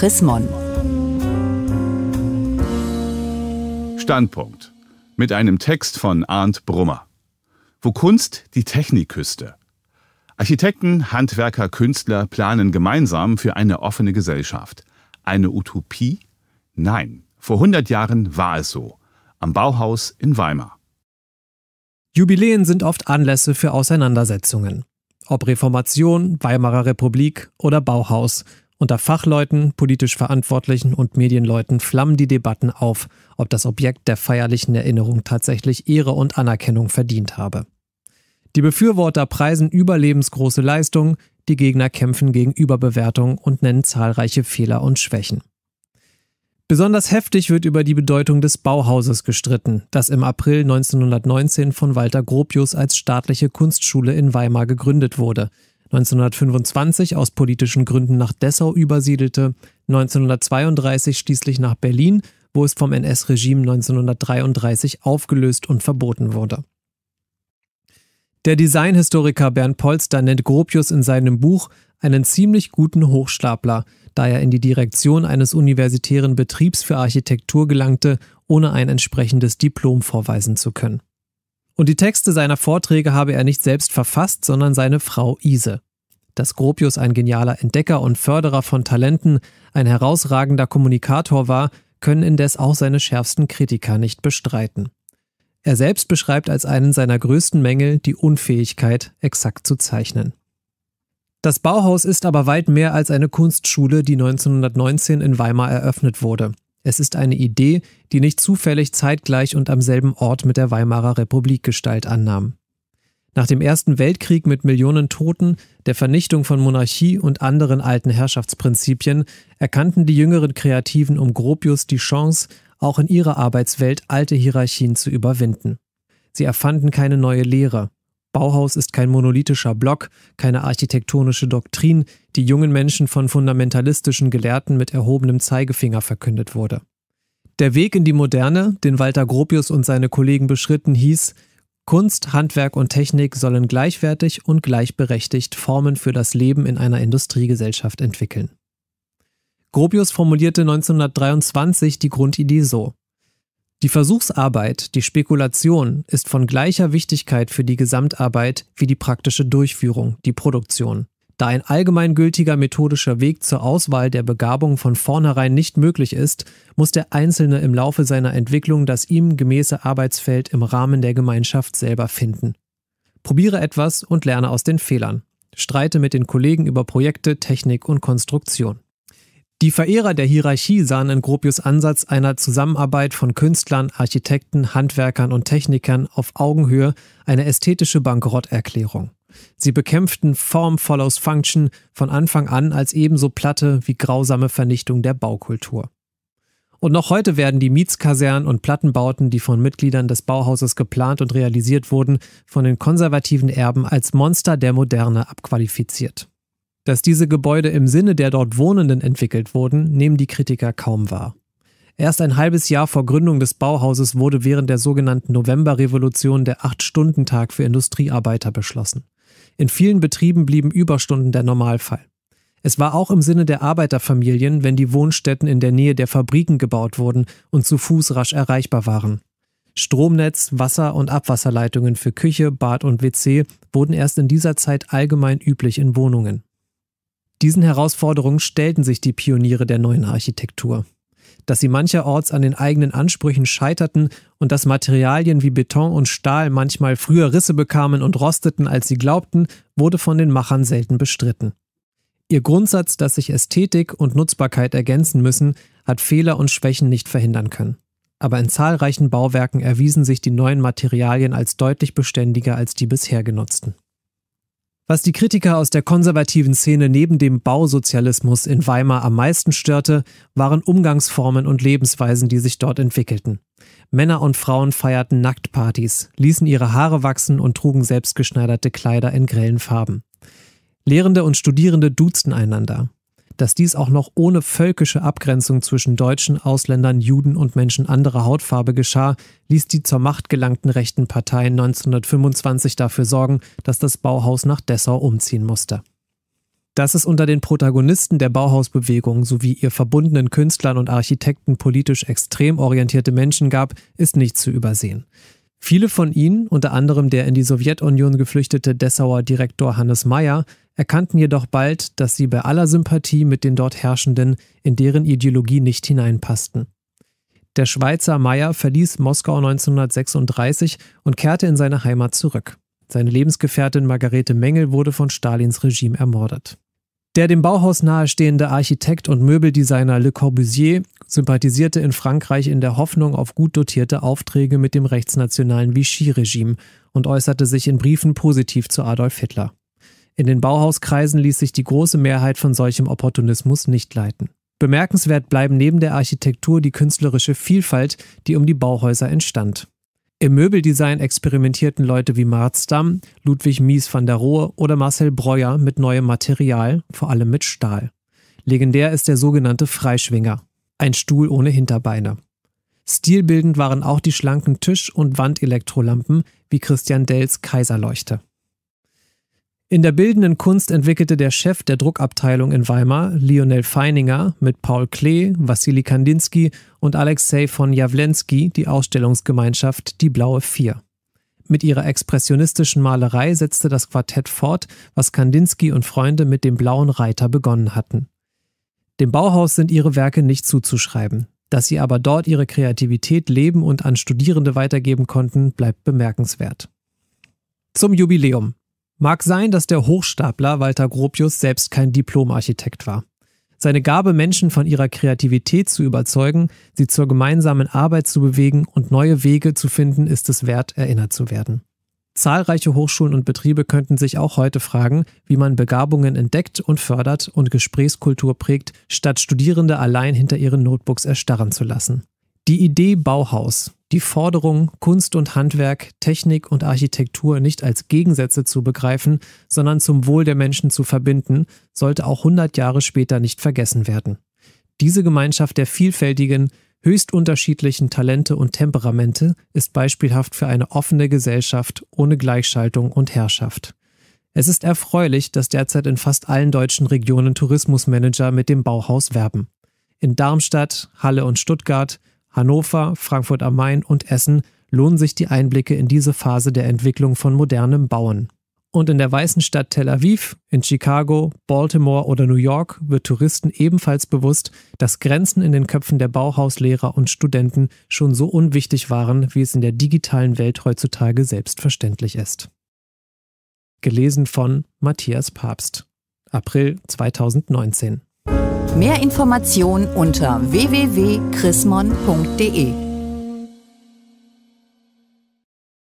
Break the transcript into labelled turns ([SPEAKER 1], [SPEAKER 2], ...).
[SPEAKER 1] Chris Mon. Standpunkt. Mit einem Text von Arndt Brummer. Wo Kunst die Technik küsste. Architekten, Handwerker, Künstler planen gemeinsam für eine offene Gesellschaft. Eine Utopie? Nein, vor 100 Jahren war es so. Am Bauhaus in Weimar. Jubiläen sind oft Anlässe für Auseinandersetzungen. Ob Reformation, Weimarer Republik oder Bauhaus, unter Fachleuten, politisch Verantwortlichen und Medienleuten flammen die Debatten auf, ob das Objekt der feierlichen Erinnerung tatsächlich Ehre und Anerkennung verdient habe. Die Befürworter preisen überlebensgroße Leistungen, die Gegner kämpfen gegen Überbewertung und nennen zahlreiche Fehler und Schwächen. Besonders heftig wird über die Bedeutung des Bauhauses gestritten, das im April 1919 von Walter Gropius als staatliche Kunstschule in Weimar gegründet wurde – 1925 aus politischen Gründen nach Dessau übersiedelte, 1932 schließlich nach Berlin, wo es vom NS-Regime 1933 aufgelöst und verboten wurde. Der Designhistoriker Bernd Polster nennt Gropius in seinem Buch einen ziemlich guten Hochstapler, da er in die Direktion eines universitären Betriebs für Architektur gelangte, ohne ein entsprechendes Diplom vorweisen zu können. Und die Texte seiner Vorträge habe er nicht selbst verfasst, sondern seine Frau Ise. Dass Gropius ein genialer Entdecker und Förderer von Talenten, ein herausragender Kommunikator war, können indes auch seine schärfsten Kritiker nicht bestreiten. Er selbst beschreibt als einen seiner größten Mängel die Unfähigkeit, exakt zu zeichnen. Das Bauhaus ist aber weit mehr als eine Kunstschule, die 1919 in Weimar eröffnet wurde. Es ist eine Idee, die nicht zufällig zeitgleich und am selben Ort mit der Weimarer Republik Gestalt annahm. Nach dem Ersten Weltkrieg mit Millionen Toten, der Vernichtung von Monarchie und anderen alten Herrschaftsprinzipien erkannten die jüngeren Kreativen um Gropius die Chance, auch in ihrer Arbeitswelt alte Hierarchien zu überwinden. Sie erfanden keine neue Lehre, Bauhaus ist kein monolithischer Block, keine architektonische Doktrin, die jungen Menschen von fundamentalistischen Gelehrten mit erhobenem Zeigefinger verkündet wurde. Der Weg in die Moderne, den Walter Gropius und seine Kollegen beschritten, hieß, Kunst, Handwerk und Technik sollen gleichwertig und gleichberechtigt Formen für das Leben in einer Industriegesellschaft entwickeln. Gropius formulierte 1923 die Grundidee so. Die Versuchsarbeit, die Spekulation ist von gleicher Wichtigkeit für die Gesamtarbeit wie die praktische Durchführung, die Produktion. Da ein allgemeingültiger methodischer Weg zur Auswahl der Begabung von vornherein nicht möglich ist, muss der Einzelne im Laufe seiner Entwicklung das ihm gemäße Arbeitsfeld im Rahmen der Gemeinschaft selber finden. Probiere etwas und lerne aus den Fehlern. Streite mit den Kollegen über Projekte, Technik und Konstruktion. Die Verehrer der Hierarchie sahen in Gropius Ansatz einer Zusammenarbeit von Künstlern, Architekten, Handwerkern und Technikern auf Augenhöhe eine ästhetische Bankrotterklärung. Sie bekämpften Form follows Function von Anfang an als ebenso platte wie grausame Vernichtung der Baukultur. Und noch heute werden die Mietskasernen und Plattenbauten, die von Mitgliedern des Bauhauses geplant und realisiert wurden, von den konservativen Erben als Monster der Moderne abqualifiziert. Dass diese Gebäude im Sinne der dort Wohnenden entwickelt wurden, nehmen die Kritiker kaum wahr. Erst ein halbes Jahr vor Gründung des Bauhauses wurde während der sogenannten Novemberrevolution der Acht-Stunden-Tag für Industriearbeiter beschlossen. In vielen Betrieben blieben Überstunden der Normalfall. Es war auch im Sinne der Arbeiterfamilien, wenn die Wohnstätten in der Nähe der Fabriken gebaut wurden und zu Fuß rasch erreichbar waren. Stromnetz, Wasser- und Abwasserleitungen für Küche, Bad und WC wurden erst in dieser Zeit allgemein üblich in Wohnungen. Diesen Herausforderungen stellten sich die Pioniere der neuen Architektur. Dass sie mancherorts an den eigenen Ansprüchen scheiterten und dass Materialien wie Beton und Stahl manchmal früher Risse bekamen und rosteten, als sie glaubten, wurde von den Machern selten bestritten. Ihr Grundsatz, dass sich Ästhetik und Nutzbarkeit ergänzen müssen, hat Fehler und Schwächen nicht verhindern können. Aber in zahlreichen Bauwerken erwiesen sich die neuen Materialien als deutlich beständiger als die bisher genutzten. Was die Kritiker aus der konservativen Szene neben dem Bausozialismus in Weimar am meisten störte, waren Umgangsformen und Lebensweisen, die sich dort entwickelten. Männer und Frauen feierten Nacktpartys, ließen ihre Haare wachsen und trugen selbstgeschneiderte Kleider in grellen Farben. Lehrende und Studierende duzten einander dass dies auch noch ohne völkische Abgrenzung zwischen Deutschen, Ausländern, Juden und Menschen anderer Hautfarbe geschah, ließ die zur Macht gelangten rechten Parteien 1925 dafür sorgen, dass das Bauhaus nach Dessau umziehen musste. Dass es unter den Protagonisten der Bauhausbewegung sowie ihr verbundenen Künstlern und Architekten politisch extrem orientierte Menschen gab, ist nicht zu übersehen. Viele von ihnen, unter anderem der in die Sowjetunion geflüchtete Dessauer Direktor Hannes Meyer, erkannten jedoch bald, dass sie bei aller Sympathie mit den dort Herrschenden in deren Ideologie nicht hineinpassten. Der Schweizer Meyer verließ Moskau 1936 und kehrte in seine Heimat zurück. Seine Lebensgefährtin Margarete Mengel wurde von Stalins Regime ermordet. Der dem Bauhaus nahestehende Architekt und Möbeldesigner Le Corbusier sympathisierte in Frankreich in der Hoffnung auf gut dotierte Aufträge mit dem rechtsnationalen Vichy-Regime und äußerte sich in Briefen positiv zu Adolf Hitler. In den Bauhauskreisen ließ sich die große Mehrheit von solchem Opportunismus nicht leiten. Bemerkenswert bleiben neben der Architektur die künstlerische Vielfalt, die um die Bauhäuser entstand. Im Möbeldesign experimentierten Leute wie Marzdam, Ludwig Mies van der Rohe oder Marcel Breuer mit neuem Material, vor allem mit Stahl. Legendär ist der sogenannte Freischwinger, ein Stuhl ohne Hinterbeine. Stilbildend waren auch die schlanken Tisch- und Wandelektrolampen wie Christian Dells Kaiserleuchte. In der bildenden Kunst entwickelte der Chef der Druckabteilung in Weimar, Lionel Feininger, mit Paul Klee, Wassili Kandinsky und Alexei von Jawlensky die Ausstellungsgemeinschaft Die Blaue Vier. Mit ihrer expressionistischen Malerei setzte das Quartett fort, was Kandinsky und Freunde mit dem Blauen Reiter begonnen hatten. Dem Bauhaus sind ihre Werke nicht zuzuschreiben. Dass sie aber dort ihre Kreativität leben und an Studierende weitergeben konnten, bleibt bemerkenswert. Zum Jubiläum. Mag sein, dass der Hochstapler Walter Gropius selbst kein Diplomarchitekt war. Seine Gabe, Menschen von ihrer Kreativität zu überzeugen, sie zur gemeinsamen Arbeit zu bewegen und neue Wege zu finden, ist es wert, erinnert zu werden. Zahlreiche Hochschulen und Betriebe könnten sich auch heute fragen, wie man Begabungen entdeckt und fördert und Gesprächskultur prägt, statt Studierende allein hinter ihren Notebooks erstarren zu lassen. Die Idee Bauhaus, die Forderung, Kunst und Handwerk, Technik und Architektur nicht als Gegensätze zu begreifen, sondern zum Wohl der Menschen zu verbinden, sollte auch 100 Jahre später nicht vergessen werden. Diese Gemeinschaft der vielfältigen, höchst unterschiedlichen Talente und Temperamente ist beispielhaft für eine offene Gesellschaft ohne Gleichschaltung und Herrschaft. Es ist erfreulich, dass derzeit in fast allen deutschen Regionen Tourismusmanager mit dem Bauhaus werben. In Darmstadt, Halle und Stuttgart Hannover, Frankfurt am Main und Essen lohnen sich die Einblicke in diese Phase der Entwicklung von modernem Bauen. Und in der weißen Stadt Tel Aviv, in Chicago, Baltimore oder New York wird Touristen ebenfalls bewusst, dass Grenzen in den Köpfen der Bauhauslehrer und Studenten schon so unwichtig waren, wie es in der digitalen Welt heutzutage selbstverständlich ist. Gelesen von Matthias Papst, April 2019. Mehr Informationen unter www.chrismon.de